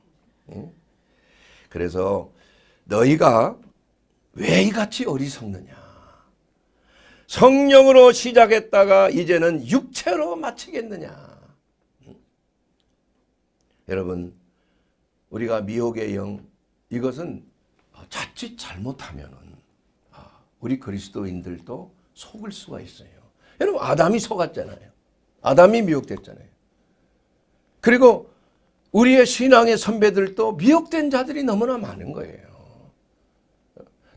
예? 그래서 너희가 왜 이같이 어리석느냐? 성령으로 시작했다가 이제는 육체로 마치겠느냐. 음? 여러분 우리가 미혹의 영 이것은 자칫 잘못하면 아, 우리 그리스도인들도 속을 수가 있어요. 여러분 아담이 속았잖아요. 아담이 미혹됐잖아요. 그리고 우리의 신앙의 선배들도 미혹된 자들이 너무나 많은 거예요.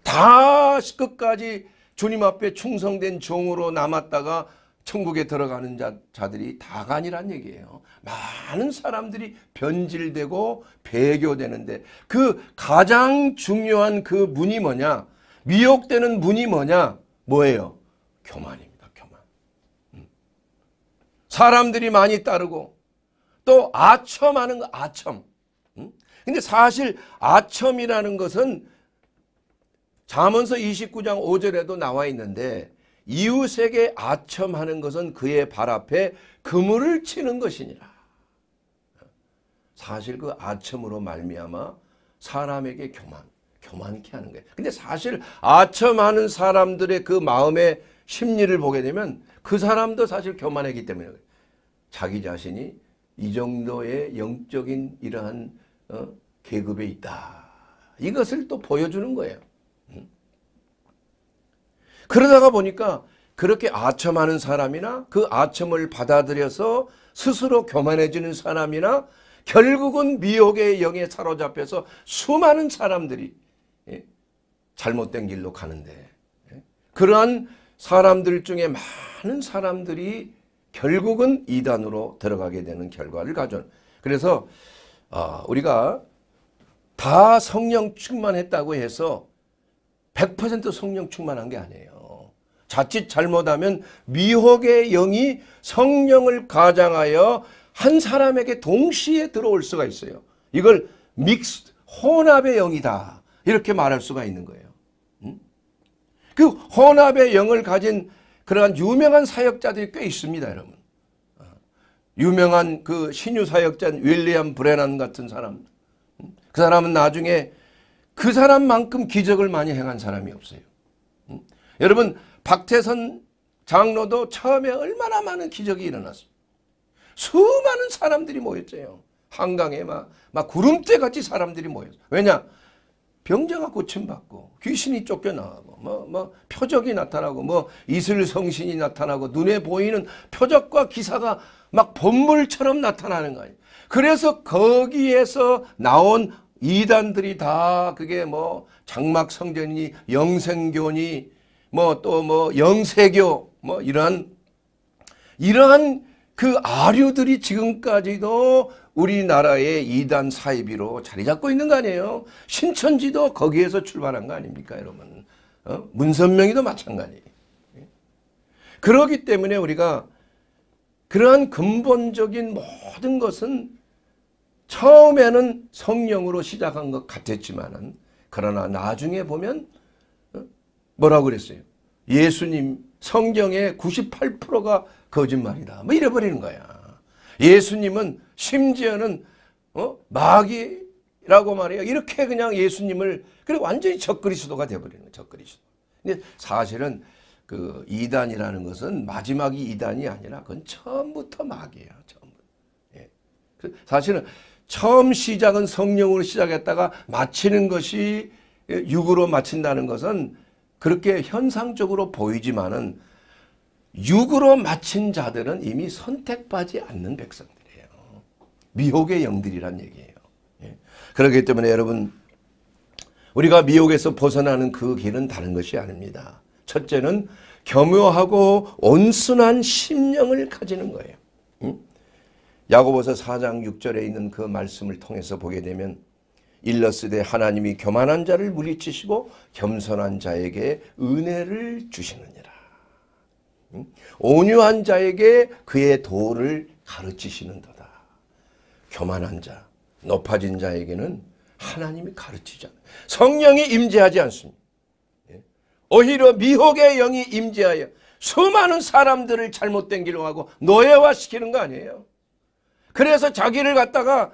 다 끝까지 주님 앞에 충성된 종으로 남았다가 천국에 들어가는 자, 자들이 다가 아니란 얘기예요. 많은 사람들이 변질되고 배교되는데 그 가장 중요한 그 문이 뭐냐? 미혹되는 문이 뭐냐? 뭐예요? 교만입니다. 교만. 음. 사람들이 많이 따르고 또 아첨하는 거 아첨. 음? 근데 사실 아첨이라는 것은 잠언서 29장 5절에도 나와 있는데 이웃에게 아첨하는 것은 그의 발 앞에 그물을 치는 것이니라. 사실 그 아첨으로 말미암아 사람에게 교만, 교만케 하는 거예요. 근데 사실 아첨하는 사람들의 그 마음의 심리를 보게 되면 그 사람도 사실 교만했기 때문에 자기 자신이 이 정도의 영적인 이러한 어, 계급에 있다. 이것을 또 보여주는 거예요. 그러다가 보니까 그렇게 아첨하는 사람이나 그 아첨을 받아들여서 스스로 교만해지는 사람이나 결국은 미혹의 영에 사로잡혀서 수많은 사람들이 예, 잘못된 길로 가는데 예, 그러한 사람들 중에 많은 사람들이 결국은 이단으로 들어가게 되는 결과를 가져온 그래서 아, 우리가 다 성령 충만했다고 해서 100% 성령 충만한 게 아니에요. 자칫 잘못하면 미혹의 영이 성령을 가장하여 한 사람에게 동시에 들어올 수가 있어요. 이걸 믹스 혼합의 영이다 이렇게 말할 수가 있는 거예요. 음? 그 혼합의 영을 가진 그러한 유명한 사역자들이 꽤 있습니다, 여러분. 아, 유명한 그 신유 사역자 윌리엄 브레난 같은 사람. 음? 그 사람은 나중에 그 사람만큼 기적을 많이 행한 사람이 없어요. 음? 여러분 박태선 장로도 처음에 얼마나 많은 기적이 일어났습니다. 수많은 사람들이 모였어 한강에 막, 막 구름대 같이 사람들이 모였어요. 왜냐? 병자가 고침받고 귀신이 쫓겨나가고 뭐, 뭐 표적이 나타나고 뭐 이슬 성신이 나타나고 눈에 보이는 표적과 기사가 막 본물처럼 나타나는 거예요. 그래서 거기에서 나온 이단들이 다 그게 뭐 장막성전이니 영생교니 뭐 또뭐 뭐 영세교 뭐 이러한 이러한 그 아류들이 지금까지도 우리나라의 이단 사이비로 자리 잡고 있는 거 아니에요. 신천지도 거기에서 출발한 거 아닙니까 여러분. 어? 문선명이도 마찬가지. 그러기 때문에 우리가 그러한 근본적인 모든 것은 처음에는 성령으로 시작한 것 같았지만은 그러나 나중에 보면 뭐라고 그랬어요? 예수님 성경의 98%가 거짓말이다. 뭐 이래버리는 거야. 예수님은 심지어는 어? 마귀라고 말해요. 이렇게 그냥 예수님을 그리 완전히 적그리스도가 돼버리는 거예요. 적그리스도. 근데 사실은 그 이단이라는 것은 마지막이 이단이 아니라 그건 처음부터 마귀예요. 처음. 예. 그 사실은 처음 시작은 성령으로 시작했다가 마치는 것이 육으로 마친다는 것은 그렇게 현상적으로 보이지만은 육으로 마친 자들은 이미 선택받지 않는 백성들이에요. 미혹의 영들이란 얘기예요. 예. 그렇기 때문에 여러분 우리가 미혹에서 벗어나는 그 길은 다른 것이 아닙니다. 첫째는 겸허하고 온순한 심령을 가지는 거예요. 음? 야고보서 4장 6절에 있는 그 말씀을 통해서 보게 되면 일러스되 하나님이 교만한 자를 물리치시고 겸손한 자에게 은혜를 주시느니라. 온유한 자에게 그의 도를 가르치시는도다. 교만한 자, 높아진 자에게는 하나님이 가르치지 않아요. 성령이 임재하지 않습니다. 예? 오히려 미혹의 영이 임재하여 수많은 사람들을 잘못된 길로 가고 노예화시키는 거 아니에요. 그래서 자기를 갖다가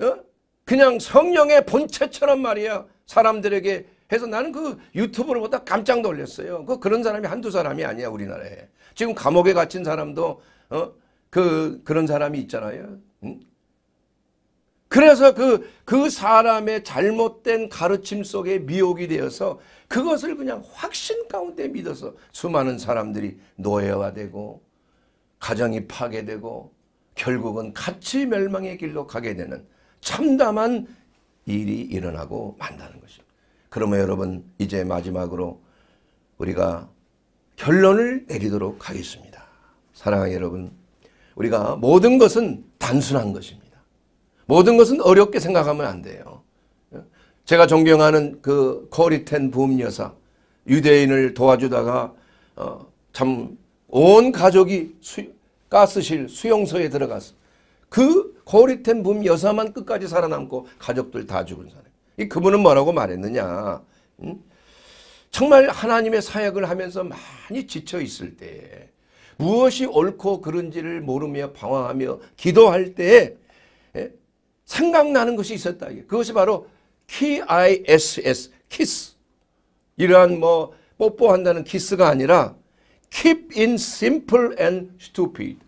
어? 그냥 성령의 본체처럼 말이야 사람들에게 해서 나는 그 유튜브를 보다 깜짝 놀랐어요. 그 그런 사람이 한두 사람이 아니야 우리나라에. 지금 감옥에 갇힌 사람도 어? 그 그런 사람이 있잖아요. 응? 그래서 그, 그 사람의 잘못된 가르침 속에 미혹이 되어서 그것을 그냥 확신 가운데 믿어서 수많은 사람들이 노예화되고 가정이 파괴되고 결국은 같이 멸망의 길로 가게 되는 참담한 일이 일어나고 만다는 것입니다. 그러면 여러분 이제 마지막으로 우리가 결론을 내리도록 하겠습니다. 사랑하는 여러분 우리가 모든 것은 단순한 것입니다. 모든 것은 어렵게 생각하면 안 돼요. 제가 존경하는 그 코리텐 부음 여사 유대인을 도와주다가 어, 참온 가족이 수, 가스실 수용소에 들어가서 그고리텐붐 여사만 끝까지 살아남고 가족들 다 죽은 사람. 이 그분은 뭐라고 말했느냐. 음? 정말 하나님의 사역을 하면서 많이 지쳐 있을 때 무엇이 옳고 그른지를 모르며 방황하며 기도할 때에 예? 생각나는 것이 있었다. 그것이 바로 KISS, 키스. 이러한 뭐 뽀뽀한다는 키스가 아니라 keep in simple and stupid.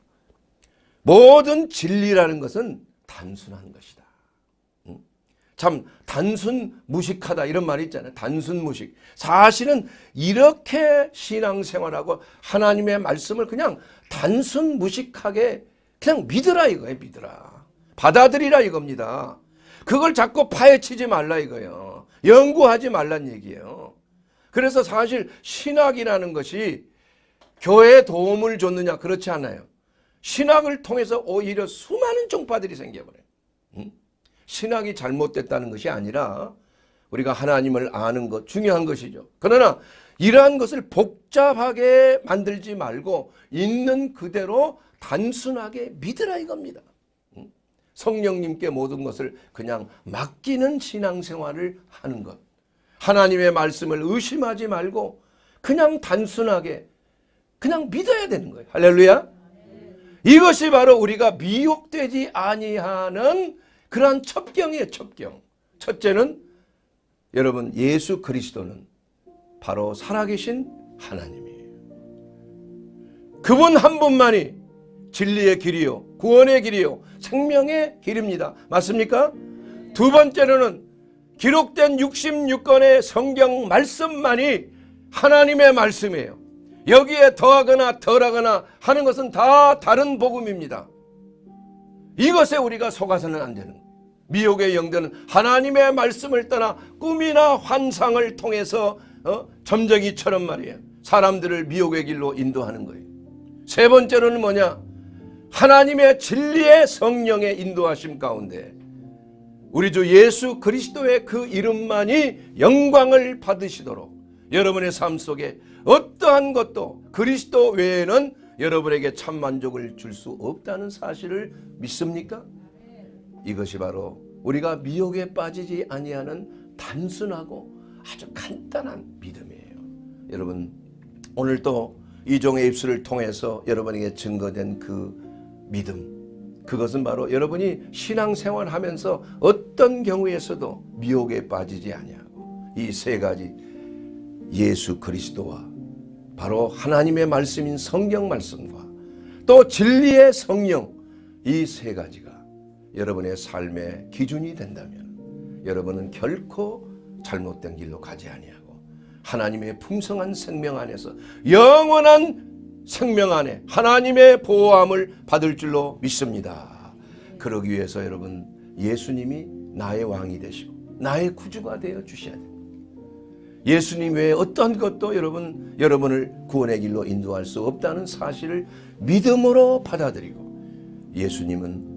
모든 진리라는 것은 단순한 것이다. 참 단순 무식하다 이런 말이 있잖아요. 단순 무식. 사실은 이렇게 신앙생활하고 하나님의 말씀을 그냥 단순 무식하게 그냥 믿으라 이거예요. 믿으라. 받아들이라 이겁니다. 그걸 자꾸 파헤치지 말라 이거예요. 연구하지 말란 얘기예요. 그래서 사실 신학이라는 것이 교회에 도움을 줬느냐 그렇지 않아요. 신학을 통해서 오히려 수많은 종파들이 생겨버려요. 음? 신학이 잘못됐다는 것이 아니라 우리가 하나님을 아는 것 중요한 것이죠. 그러나 이러한 것을 복잡하게 만들지 말고 있는 그대로 단순하게 믿으라 이겁니다. 성령님께 모든 것을 그냥 맡기는 신앙생활을 하는 것. 하나님의 말씀을 의심하지 말고 그냥 단순하게 그냥 믿어야 되는 거예요. 할렐루야. 이것이 바로 우리가 미혹되지 아니하는 그러한 첩경이에요. 첩경. 첫째는 여러분 예수 그리스도는 바로 살아계신 하나님이에요. 그분 한 분만이 진리의 길이요 구원의 길이요 생명의 길입니다. 맞습니까? 두 번째로는 기록된 66건의 성경 말씀만이 하나님의 말씀이에요. 여기에 더하거나 덜하거나 하는 것은 다 다른 복음입니다. 이것에 우리가 속아서는 안 되는 미혹의 영들은 하나님의 말씀을 떠나 꿈이나 환상을 통해서 어? 점쟁이처럼 말이에요. 사람들을 미혹의 길로 인도하는 거예요. 세 번째로는 뭐냐? 하나님의 진리의 성령의 인도하심 가운데 우리 주 예수 그리스도의 그 이름만이 영광을 받으시도록 여러분의 삶 속에 어떠한 것도 그리스도 외에는 여러분에게 참 만족을 줄 수 없다는 사실을 믿습니까? 이것이 바로 우리가 미혹에 빠지지 아니하는 단순하고 아주 간단한 믿음이에요. 여러분 오늘 또 이종의 입술을 통해서 여러분에게 증거된 그 믿음 그것은 바로 여러분이 신앙생활하면서 어떤 경우에서도 미혹에 빠지지 아니하고 이 세 가지 예수 그리스도와 바로 하나님의 말씀인 성경 말씀과 또 진리의 성령 이 세 가지가 여러분의 삶의 기준이 된다면 여러분은 결코 잘못된 길로 가지 아니하고 하나님의 풍성한 생명 안에서 영원한 생명 안에 하나님의 보호함을 받을 줄로 믿습니다. 그러기 위해서 여러분 예수님이 나의 왕이 되시고 나의 구주가 되어 주셔야 됩니다. 예수님 외에 어떤 것도 여러분, 여러분을 구원의 길로 인도할 수 없다는 사실을 믿음으로 받아들이고 예수님은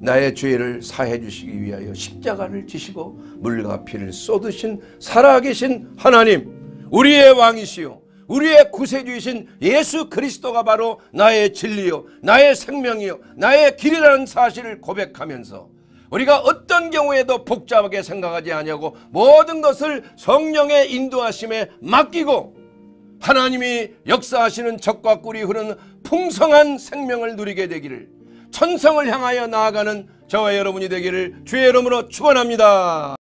나의 죄를 사해 주시기 위하여 십자가를 지시고 물과 피를 쏟으신 살아계신 하나님, 우리의 왕이시요. 우리의 구세주이신 예수 그리스도가 바로 나의 진리요, 나의 생명이요, 나의 길이라는 사실을 고백하면서 우리가 어떤 경우에도 복잡하게 생각하지 아니하고 모든 것을 성령의 인도하심에 맡기고 하나님이 역사하시는 적과 꿀이 흐르는 풍성한 생명을 누리게 되기를 천성을 향하여 나아가는 저와 여러분이 되기를 주의 이름으로 축원합니다.